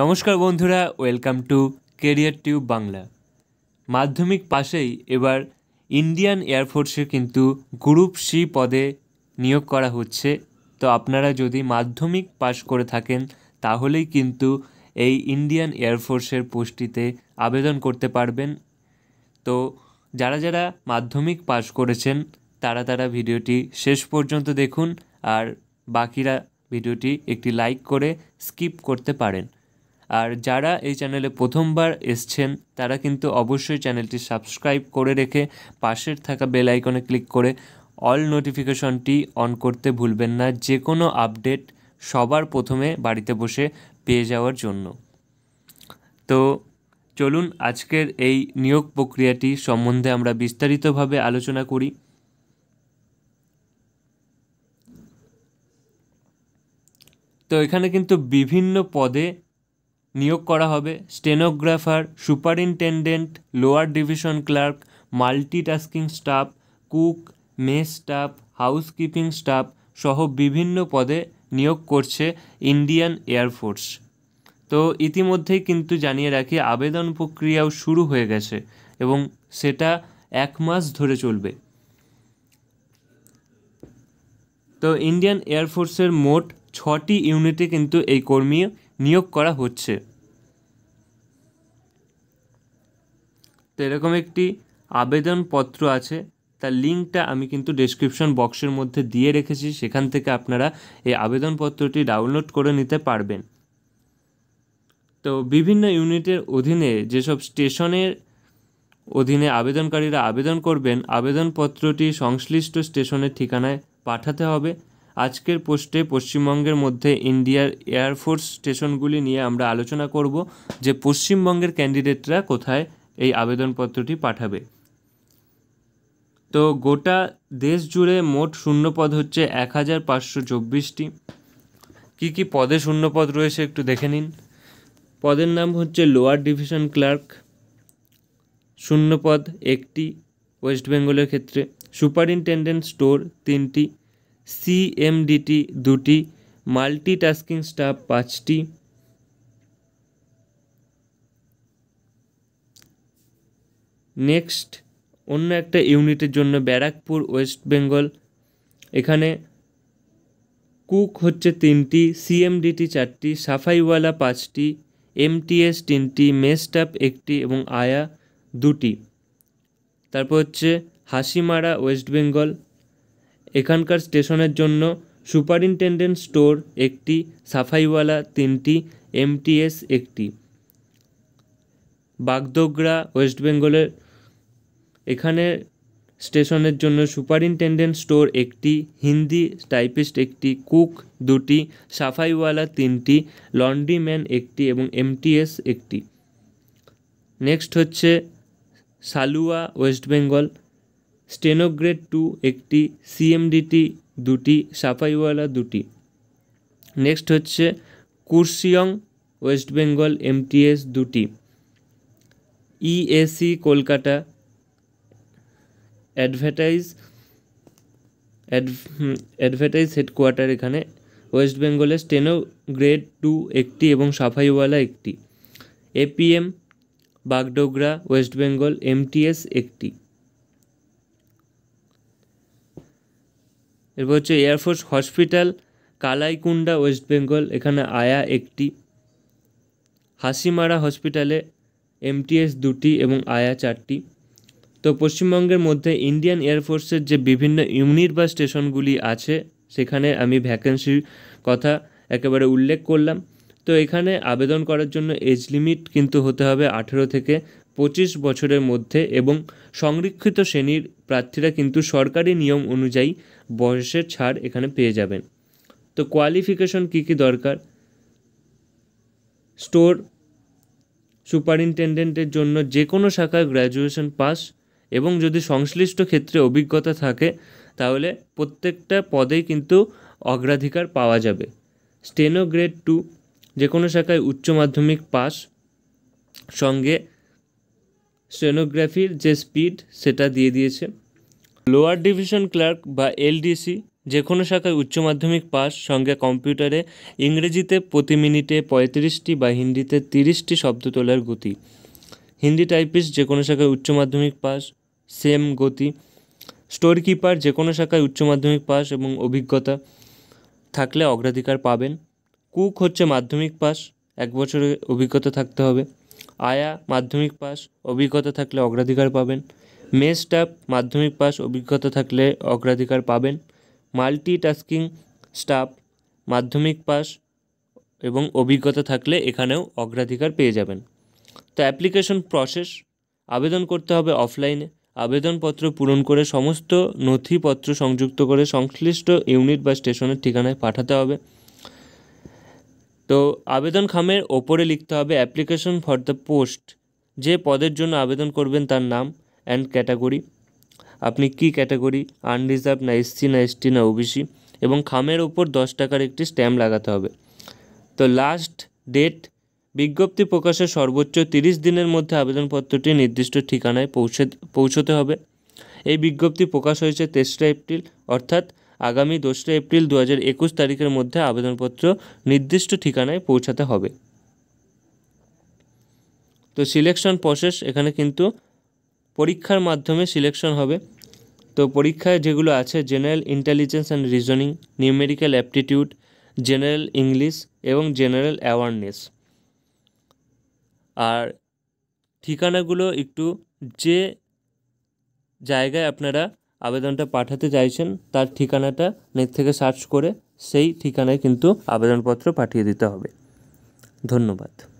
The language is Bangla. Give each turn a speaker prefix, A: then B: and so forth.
A: নমস্কার বন্ধুরা welcome to career tube Bangla মাধ্যমিক পাশেই এবার ইন্ডিয়ান এয়ারফোর্সে কিন্তু গ্রুপ সি পদে নিয়োগ করা হচ্ছে তো আপনারা যদি মাধ্যমিক পাশ করে থাকেন তাহলেই কিন্তু এই ইন্ডিয়ান এয়ারফোর্সের পোস্টটিতে আবেদন করতে পারবেন তো যারা যারা মাধ্যমিক পাশ করেছেন তারা তারা ভিডিওটি শেষ পর্যন্ত দেখুন আর বাকিরা ভিডিওটি একটি লাইক করে স্কিপ করতে পারেন আর যারা এই চ্যানেলে প্রথমবার এসছেন তারা কিন্তু অবশ্যই চ্যানেলটি সাবস্ক্রাইব করে রেখে পাশের থাকা বেল আইকনে ক্লিক করে অল নোটিফিকেশনটি অন করতে ভুলবেন না যে কোনো আপডেট সবার প্রথমে বাড়িতে বসে পেয়ে যাওয়ার জন্য তো চলুন আজকের এই নিয়োগ প্রক্রিয়াটি সম্বন্ধে আমরা বিস্তারিতভাবে আলোচনা করি তো এখানে কিন্তু বিভিন্ন পদে নিয়োগ করা হবে stenographer superintendent lower division clerk multitasking staff cook mess staff housekeeping staff সহ বিভিন্ন পদে নিয়োগ করছে ইন্ডিয়ান এয়ারফোর্স তো ইতিমধ্যেই কিন্তু জানিয়ে রাখি আবেদন প্রক্রিয়াও শুরু হয়ে গেছে এবং সেটা এক মাস ধরে চলবে তো ইন্ডিয়ান এয়ারফোর্সের মোট ছটি ইউনিটে কিন্তু এই কর্মী নিয়োগ করা হচ্ছে তো এরকম একটি আবেদনপত্র আছে তার লিঙ্কটা আমি কিন্তু ডেসক্রিপশন বক্সের মধ্যে দিয়ে রেখেছি সেখান থেকে আপনারা এই আবেদনপত্রটি ডাউনলোড করে নিতে পারবেন তো বিভিন্ন ইউনিটের অধীনে যেসব স্টেশনের অধীনে আবেদনকারীরা আবেদন করবেন আবেদনপত্রটি সংশ্লিষ্ট স্টেশনের ঠিকানায় পাঠাতে হবে আজকের পোস্টে পশ্চিমবঙ্গের মধ্যে ইন্ডিয়ার এয়ারফোর্স স্টেশনগুলি নিয়ে আমরা আলোচনা করব যে পশ্চিমবঙ্গের ক্যান্ডিডেটরা কোথায় এই আবেদনপত্রটি পাঠাবে তো গোটা দেশ জুড়ে মোট শূন্য পদ হচ্ছে এক হাজার পাঁচশো চব্বিশটি কী কী পদে শূন্য পদ রয়েছে একটু দেখে নিন পদের নাম হচ্ছে লোয়ার ডিভিশন ক্লার্ক শূন্যপদ একটি ওয়েস্ট বেঙ্গলের ক্ষেত্রে সুপারিনটেন্ডেন্ট স্টোর তিনটি সিএমডিটি দুটি মাল্টিটাস্কিং স্টাফ পাঁচটি নেক্সট অন্য একটা ইউনিটের জন্য ব্যারাকপুর ওয়েস্ট বেঙ্গল এখানে কুক হচ্ছে তিনটি সিএমডিটি চারটি সাফাইওয়ালা পাঁচটি এমটিএস তিনটি মেস্টাপ একটি এবং আয়া দুটি তারপর হচ্ছে হাসিমারা ওয়েস্ট বেঙ্গল এখানকার স্টেশনের জন্য সুপারিনটেনডেন্ট স্টোর একটি সাফাইওয়ালা তিনটি এমটিএস একটি বাগদোগরা ওয়েস্ট বেঙ্গলের এখানে স্টেশনের জন্য সুপারিনটেনডেন্ট স্টোর একটি হিন্দি টাইপিস্ট একটি কুক দুটি সাফাইওয়ালা তিনটি লন্ড্রিম্যান একটি এবং এমটিএস একটি নেক্সট হচ্ছে Salua West Bengal steno grade two একটি সিএমডিটি দুটি সাফাইওয়ালা দুটি নেক্সট হচ্ছে কুর্সিয়ং ওয়েস্ট বেঙ্গল এমটিএস দুটি EAC Kolkata advertise advertise headquarter এখানে ওয়েস্ট বেঙ্গলের স্টেনো গ্রেড টু একটি এবং সাফাইওয়ালা একটি APM Bagdogra West Bengal MTS একটি এরপর হচ্ছে air force hospital Kalaikunda West Bengal এখানে আয়া একটি হাসিমারা হসপিটালে এমটিএস দুটি এবং আয়া চারটি তো পশ্চিমবঙ্গের মধ্যে ইন্ডিয়ান এয়ারফোর্সের যে বিভিন্ন ইউনিট বা স্টেশনগুলি আছে সেখানে আমি ভ্যাকেন্সির কথা একেবারে উল্লেখ করলাম তো এখানে আবেদন করার জন্য এজ লিমিট কিন্তু হতে হবে আঠেরো থেকে পঁচিশ বছরের মধ্যে এবং সংরক্ষিত শ্রেণীর প্রার্থীরা কিন্তু সরকারি নিয়ম অনুযায়ী বয়সের ছাড় এখানে পেয়ে যাবেন তো কোয়ালিফিকেশন কী কী দরকার স্টোর সুপারিনটেন্ডেন্টের জন্য যে কোনো শাখায় গ্র্যাজুয়েশন পাস এবং যদি সংশ্লিষ্ট ক্ষেত্রে অভিজ্ঞতা থাকে তাহলে প্রত্যেকটা পদেই কিন্তু অগ্রাধিকার পাওয়া যাবে স্টেনো গ্রেড টু যে কোনো শাখায় উচ্চ মাধ্যমিক পাস সঙ্গে স্টেনোগ্রাফির যে স্পিড সেটা দিয়ে দিয়েছে লোয়ার ডিভিশন ক্লার্ক বা এলডিসি যে কোনো শাখায় উচ্চ মাধ্যমিক পাস সঙ্গে কম্পিউটারে ইংরেজিতে প্রতি মিনিটে পঁয়ত্রিশটি বা হিন্দিতে তিরিশটি শব্দ তোলার গতি হিন্দি টাইপিস্ট যে কোনো শাখায় উচ্চ মাধ্যমিক পাস সেম গতি স্টোর কিপার যে কোনো শাখায় উচ্চ মাধ্যমিক পাস এবং অভিজ্ঞতা থাকলে অগ্রাধিকার পাবেন কুক হচ্ছে মাধ্যমিক পাস এক বছরের অভিজ্ঞতা থাকতে হবে আয়া মাধ্যমিক পাস অভিজ্ঞতা থাকলে অগ্রাধিকার পাবেন মেস স্টাফ মাধ্যমিক পাস অভিজ্ঞতা থাকলে অগ্রাধিকার পাবেন মাল্টি টাস্কিং স্টাফ মাধ্যমিক পাস এবং অভিজ্ঞতা থাকলে এখানেও অগ্রাধিকার পেয়ে যাবেন তো অ্যাপ্লিকেশন প্রসেস আবেদন করতে হবে অফলাইনে আবেদনপত্র পূরণ করে সমস্ত নথিপত্র সংযুক্ত করে সংশ্লিষ্ট ইউনিট বা স্টেশনের ঠিকানায় পাঠাতে হবে তো আবেদন খামের ওপরে লিখতে হবে অ্যাপ্লিকেশন ফর দ্য পোস্ট যে পদের জন্য আবেদন করবেন তার নাম অ্যান্ড ক্যাটাগরি আপনি কি ক্যাটাগরি আনরিজার্ভ না এসসি না এসটি না ওবিসি এবং খামের ওপর দশ টাকার একটি স্ট্যাম্প লাগাতে হবে তো লাস্ট ডেট বিজ্ঞপ্তি প্রকাশের সর্বোচ্চ তিরিশ দিনের মধ্যে আবেদনপত্রটি নির্দিষ্ট ঠিকানায় পৌঁছে পৌঁছতে হবে এই বিজ্ঞপ্তি প্রকাশ হয়েছে তেসরা এপ্রিল অর্থাৎ আগামী দোসরা এপ্রিল দু একুশ তারিখের মধ্যে আবেদনপত্র নির্দিষ্ট ঠিকানায় পৌঁছাতে হবে তো সিলেকশন প্রসেস এখানে কিন্তু পরীক্ষার মাধ্যমে সিলেকশন হবে তো পরীক্ষায় যেগুলো আছে general intelligence and reasoning numerical aptitude general English এবং জেনারেল অ্যাওয়ারনেস আর ঠিকানাগুলো একটু যে জায়গায় আপনারা আবেদনটা পাঠাতে চাইছেন তার ঠিকানাটা নেট থেকে সার্চ করে সেই ঠিকানায় কিন্তু আবেদনপত্র পাঠিয়ে দিতে হবে ধন্যবাদ